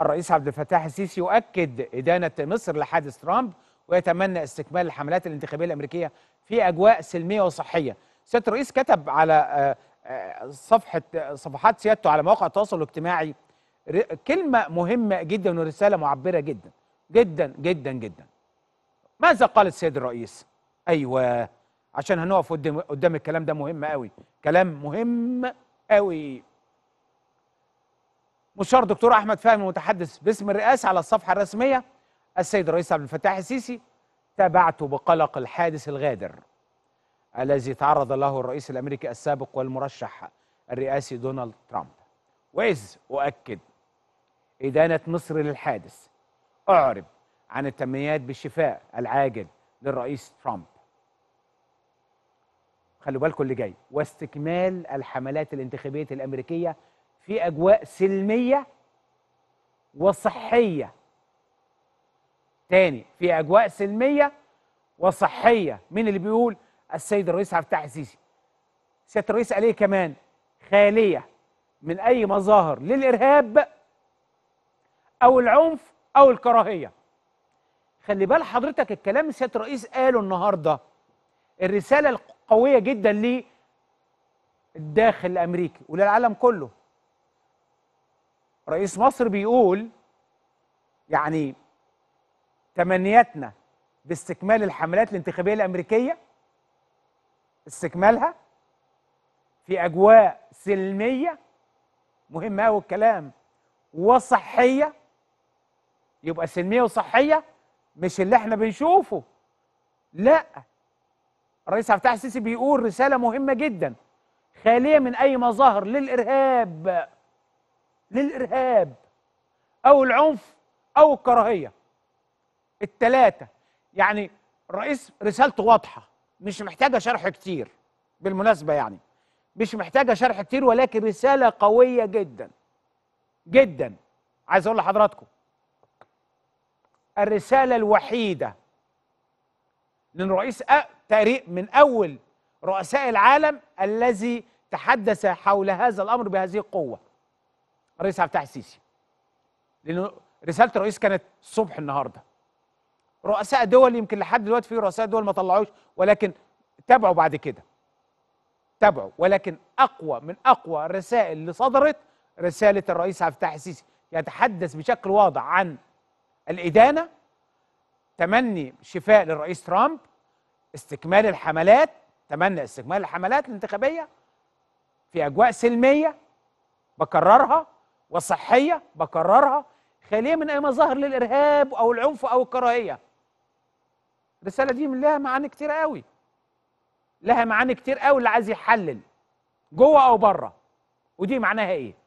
الرئيس عبد الفتاح السيسي يؤكد إدانة مصر لحادث ترامب ويتمنى استكمال الحملات الانتخابية الأمريكية في أجواء سلمية وصحية سيادة الرئيس كتب على آه، آه، صفحة صفحات سيادته على مواقع التواصل الاجتماعي كلمة مهمة جدا ورسالة معبرة جدا جدا جدا جدا ماذا قال السيد الرئيس؟ أيوه عشان هنقف قدام قدام الكلام ده مهم قوي كلام مهم قوي مستشار دكتور احمد فهمي متحدث باسم الرئاسه على الصفحه الرسميه السيد الرئيس عبد الفتاح السيسي تابعت بقلق الحادث الغادر الذي تعرض له الرئيس الامريكي السابق والمرشح الرئاسي دونالد ترامب واذ اؤكد ادانه مصر للحادث اعرب عن التمنيات بالشفاء العاجل للرئيس ترامب خلوا بالكم اللي جاي واستكمال الحملات الانتخابيه الامريكيه في اجواء سلميه وصحيه تاني في اجواء سلميه وصحيه مين اللي بيقول السيد الرئيس عبد الفتاح السيسي سياده الرئيس عليه كمان خاليه من اي مظاهر للارهاب او العنف او الكراهيه خلي بال حضرتك الكلام اللي سياده الرئيس قاله النهارده الرساله القويه جدا ليه الداخل الامريكي وللعالم كله رئيس مصر بيقول يعني تمنياتنا باستكمال الحملات الانتخابيه الامريكيه استكمالها في اجواء سلميه مهم قوي الكلام وصحيه يبقى سلميه وصحيه مش اللي احنا بنشوفه لا الرئيس عبد الفتاح السيسي بيقول رساله مهمه جدا خاليه من اي مظاهر للارهاب للإرهاب أو العنف أو الكراهية التلاتة يعني الرئيس رسالته واضحة مش محتاجة شرح كتير بالمناسبة يعني مش محتاجة شرح كتير ولكن رسالة قوية جدا جدا عايز أقول لحضراتكم الرسالة الوحيدة من رئيس تاريخ من أول رؤساء العالم الذي تحدث حول هذا الأمر بهذه القوة الرئيس عبد الفتاح السيسي لانه رساله الرئيس كانت صبح النهارده رؤساء دول يمكن لحد دلوقتي في رؤساء دول ما طلعوش ولكن تابعوا بعد كده تابعوا ولكن اقوى من اقوى الرسائل اللي صدرت رساله الرئيس عبد الفتاح السيسي يتحدث بشكل واضح عن الادانه تمني شفاء للرئيس ترامب استكمال الحملات تمنى استكمال الحملات الانتخابيه في اجواء سلميه بكررها وصحيه بكررها خاليه من اي مظاهر للارهاب او العنف او الكراهيه الرساله دي لها معاني كتير قوي لها معاني كتير قوي اللي عايز يحلل جوه او بره ودي معناها ايه